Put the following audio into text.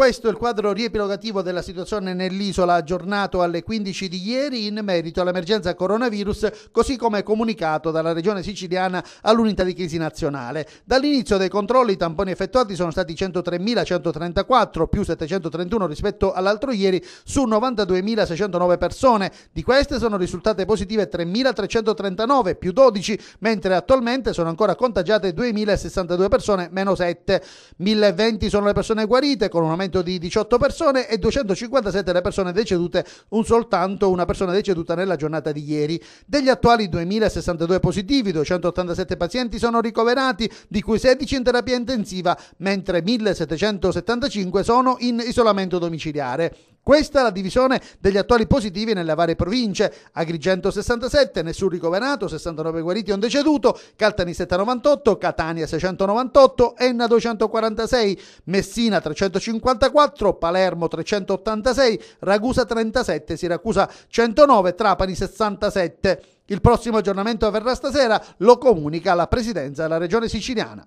Questo è il quadro riepilogativo della situazione nell'isola aggiornato alle 15 di ieri in merito all'emergenza coronavirus, così come comunicato dalla regione siciliana all'unità di crisi nazionale. Dall'inizio dei controlli i tamponi effettuati sono stati 103.134 più 731 rispetto all'altro ieri su 92.609 persone. Di queste sono risultate positive 3.339 più 12, mentre attualmente sono ancora contagiate 2.062 persone meno 7. 1.020 sono le persone guarite con un aumento aumento di 18 persone e 257 le persone decedute, un soltanto una persona deceduta nella giornata di ieri. Degli attuali 2062 positivi, 287 pazienti sono ricoverati, di cui 16 in terapia intensiva, mentre 1775 sono in isolamento domiciliare. Questa è la divisione degli attuali positivi nelle varie province. Agrigento 67, nessun ricoverato, 69 guariti e un deceduto, Caltani 798, Catania 698, Enna 246, Messina 354, Palermo 386, Ragusa 37, Siracusa 109, Trapani 67. Il prossimo aggiornamento avverrà stasera, lo comunica la Presidenza della Regione Siciliana.